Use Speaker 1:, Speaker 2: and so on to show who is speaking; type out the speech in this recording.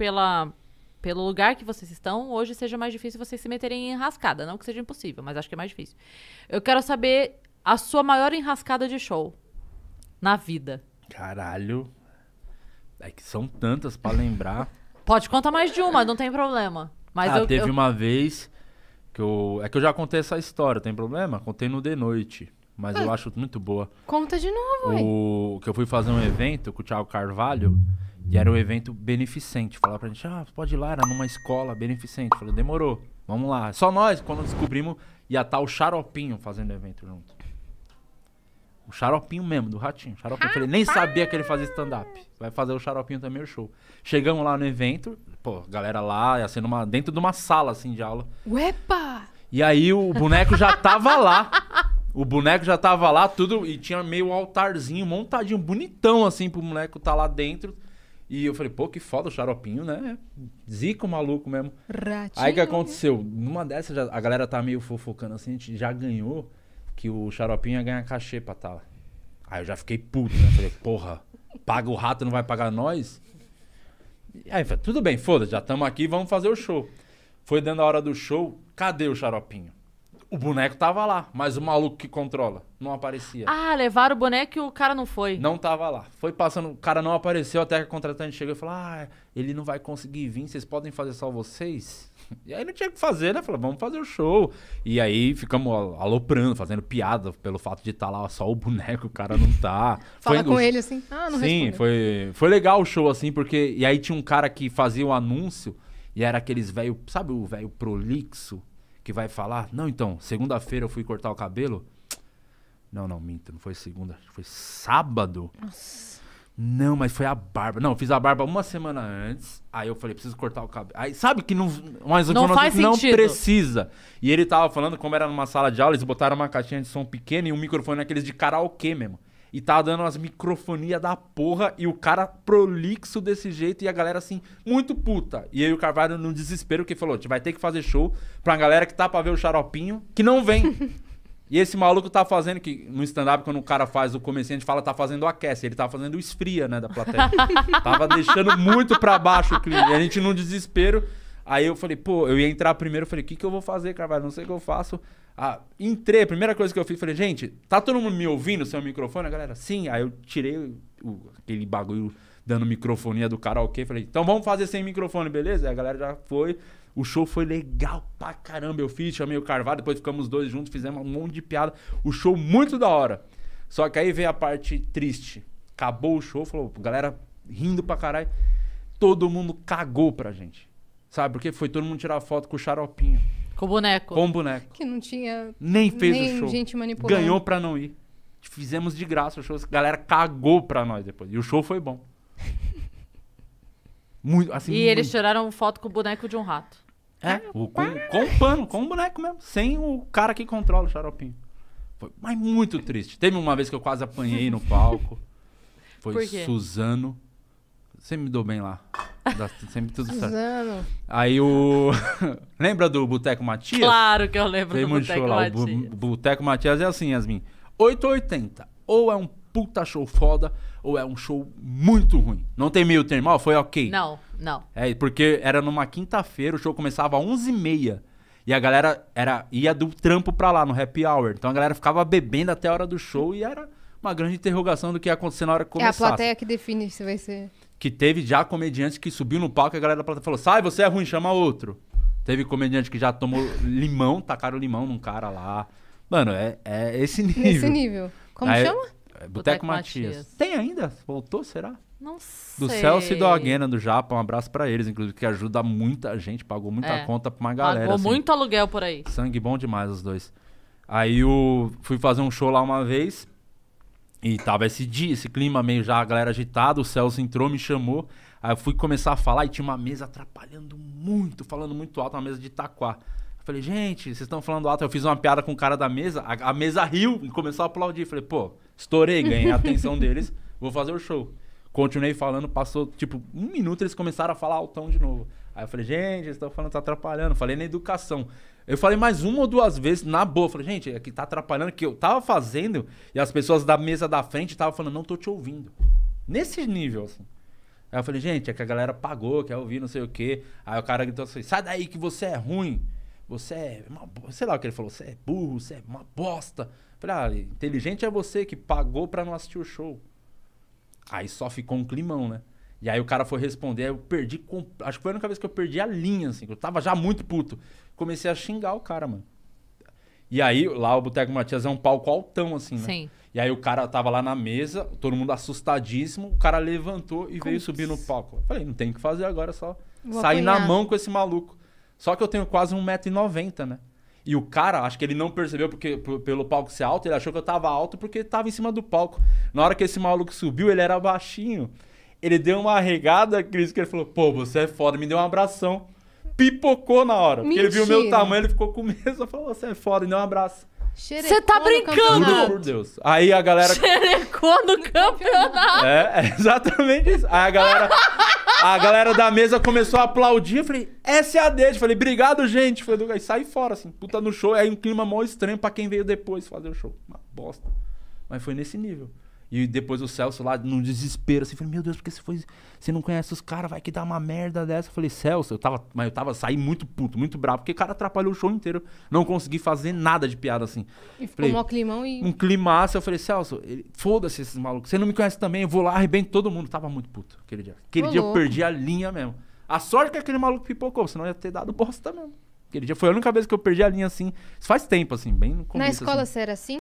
Speaker 1: pela, pelo lugar que vocês estão, hoje seja mais difícil vocês se meterem em enrascada. Não que seja impossível, mas acho que é mais difícil. Eu quero saber a sua maior enrascada de show na vida. Caralho. É que são tantas para lembrar. Pode contar mais de uma, não tem problema. Mas ah, eu, teve eu... uma vez que eu. É que eu já contei essa história, tem problema? Contei no de noite. Mas eu ah. acho muito boa. Conta de novo, o... Que eu fui fazer um evento com o Thiago Carvalho. E era um uhum. evento beneficente. Falava pra gente, ah, pode ir lá, era numa escola beneficente. Falei, demorou, vamos lá. Só nós, quando descobrimos, ia estar tá o Xaropinho fazendo evento junto. O Xaropinho mesmo, do Ratinho. Xaropinho. Falei, nem sabia que ele fazia stand-up. Vai fazer o Xaropinho também o show. Chegamos lá no evento, pô, galera lá, assim, numa, dentro de uma sala, assim, de aula. Uepa! E aí o boneco já tava lá. O boneco já tava lá, tudo, e tinha meio altarzinho montadinho, bonitão, assim, pro boneco tá lá dentro. E eu falei, pô, que foda o xaropinho, né? zico maluco mesmo. Ratinho, Aí que né? aconteceu? Numa dessas, já, a galera tá meio fofocando assim, a gente já ganhou que o xaropinho ia ganhar cachê pra tal. Tá aí eu já fiquei puto, né? Falei, porra, paga o rato não vai pagar nós? Aí eu falei, tudo bem, foda já estamos aqui, vamos fazer o show. Foi dando a hora do show, cadê o xaropinho? O boneco tava lá, mas o maluco que controla não aparecia. Ah, levaram o boneco e o cara não foi. Não tava lá. Foi passando, o cara não apareceu até que a contratante chegou e falou: Ah, ele não vai conseguir vir, vocês podem fazer só vocês? E aí não tinha o que fazer, né? Falou, vamos fazer o show. E aí ficamos aloprando, fazendo piada pelo fato de estar tá lá só o boneco, o cara não tá. Fala foi com ele assim, ah, não Sim, foi, foi legal o show assim, porque. E aí tinha um cara que fazia o um anúncio e era aqueles velho, sabe o velho prolixo? que vai falar, não, então, segunda-feira eu fui cortar o cabelo. Não, não, minta, não foi segunda, foi sábado. Nossa. Não, mas foi a barba. Não, fiz a barba uma semana antes. Aí eu falei, preciso cortar o cabelo. Aí sabe que não, mas não, faz não sentido. precisa. E ele tava falando, como era numa sala de aula, eles botaram uma caixinha de som pequena e um microfone naqueles de karaokê mesmo e tá dando umas microfonia da porra e o cara prolixo desse jeito e a galera assim, muito puta. E aí o Carvalho no desespero que falou: "Te vai ter que fazer show pra galera que tá pra ver o xaropinho, que não vem". e esse maluco tá fazendo que no stand up quando o cara faz o comerciante fala tá fazendo o aquece, ele tá fazendo o esfria, né, da plateia. Tava deixando muito pra baixo o clima. E a gente num desespero Aí eu falei, pô, eu ia entrar primeiro, eu falei, o que, que eu vou fazer, Carvalho? Não sei o que eu faço. Ah, entrei, a primeira coisa que eu fiz, falei, gente, tá todo mundo me ouvindo sem o microfone? A galera, sim. Aí eu tirei o, aquele bagulho dando microfonia do karaokê. Falei, então vamos fazer sem microfone, beleza? Aí a galera já foi. O show foi legal pra caramba. Eu fiz, chamei o Carvalho, depois ficamos dois juntos, fizemos um monte de piada. O show muito da hora. Só que aí veio a parte triste. Acabou o show, falou, galera rindo pra caralho. Todo mundo cagou pra gente. Sabe por quê? Foi todo mundo tirar foto com o xaropinho. Com boneco. Com boneco. Que não tinha. Nem fez nem o show. gente manipulando. Ganhou pra não ir. Fizemos de graça o show. A galera cagou pra nós depois. E o show foi bom. muito, assim, e muito... eles tiraram foto com o boneco de um rato. É, o, com, com o pano, com o boneco mesmo. Sem o cara que controla o xaropinho. Foi, mas muito triste. Teve uma vez que eu quase apanhei no palco. Foi Suzano. Você me deu bem lá. Dá sempre tudo certo. Aí o. Lembra do Boteco Matias? Claro que eu lembro Tem do Boteco show lá. Matias. O Boteco Matias é assim, Yasmin. 880. Ou é um puta show foda, ou é um show muito ruim. Não tem meio termo, ah, foi ok. Não, não. É, porque era numa quinta-feira, o show começava às 11h30. E a galera era, ia do trampo pra lá, no happy hour. Então a galera ficava bebendo até a hora do show e era uma grande interrogação do que ia acontecer na hora que começasse. É a plateia que define se vai ser que teve já comediante que subiu no palco e a galera da plateia falou: sai, você é ruim, chama outro. Teve comediante que já tomou limão, tacaram limão num cara lá. Mano, é, é esse nível. Esse nível. Como Aí, chama? É, Boteco, Boteco Matias. Matias. Tem ainda? Voltou, será? Não sei. Do Celso e do Aguena, do Japão um abraço para eles, inclusive, que ajuda muita gente, pagou muita é, conta pra uma galera. Pagou assim. muito aluguel por aí. Sangue bom demais os dois. Aí eu fui fazer um show lá uma vez, e tava esse dia, esse clima meio já, a galera agitada, o Celso entrou, me chamou. Aí eu fui começar a falar e tinha uma mesa atrapalhando muito, falando muito alto, uma mesa de taquá. Eu falei, gente, vocês estão falando alto. Eu fiz uma piada com o cara da mesa, a, a mesa riu e começou a aplaudir. Eu falei, pô, estourei, ganhei a atenção deles, vou fazer o show. Continuei falando, passou tipo um minuto, eles começaram a falar altão de novo. Aí eu falei, gente, eles estão falando, tá atrapalhando. Falei na educação. Eu falei mais uma ou duas vezes na boa. Falei, gente, é que tá atrapalhando, que eu tava fazendo e as pessoas da mesa da frente estavam falando, não tô te ouvindo. Nesse nível, assim. Aí eu falei, gente, é que a galera pagou, quer ouvir, não sei o quê. Aí o cara gritou assim, sai daí que você é ruim. Você é. Uma... Sei lá o que ele falou, você é burro, você é uma bosta. falei, ah, inteligente é você que pagou pra não assistir o show. Aí só ficou um climão, né? E aí o cara foi responder, eu perdi. Acho que foi a única vez que eu perdi a linha, assim, que eu tava já muito puto. Comecei a xingar o cara, mano. E aí, lá o Boteco Matias é um palco altão, assim, né? Sim. E aí o cara tava lá na mesa, todo mundo assustadíssimo, o cara levantou e veio subir no palco. Eu falei, não tem o que fazer agora, só Vou sair apanhar. na mão com esse maluco. Só que eu tenho quase 1,90m, né? E o cara, acho que ele não percebeu porque pelo palco ser alto, ele achou que eu tava alto porque tava em cima do palco. Na hora que esse maluco subiu, ele era baixinho. Ele deu uma regada, Cris, que ele falou: pô, você é foda, me deu um abração. Pipocou na hora. Porque ele viu o meu tamanho, ele ficou com medo. Só falou: você é foda, me deu um abraço. Você tá brincando? Por Deus. Aí a galera. Xerecou no campeonato. É, é, exatamente isso. Aí a galera. A galera da mesa começou a aplaudir. Eu falei, essa é a dele. Eu falei, obrigado, gente. falei, aí sai fora, assim, puta no show. Aí um clima mó estranho pra quem veio depois fazer o show. Uma bosta. Mas foi nesse nível. E depois o Celso lá, no desespero, assim, falei, meu Deus, porque você foi. Você não conhece os caras, vai que dá uma merda dessa. Eu falei, Celso, eu tava. Mas eu tava saí muito puto, muito bravo, porque o cara atrapalhou o show inteiro. Não consegui fazer nada de piada assim. E ficou falei, um climão e. Um climaço. Eu falei, Celso, foda-se esses malucos. Você não me conhece também, eu vou lá, arrebento todo mundo. Tava muito puto aquele dia. Aquele dia louco. eu perdi a linha mesmo. A sorte é que aquele maluco pipocou, senão ia ter dado bosta mesmo. Aquele dia foi a única vez que eu perdi a linha assim. Isso faz tempo, assim, bem no começo. Na escola assim. você era assim?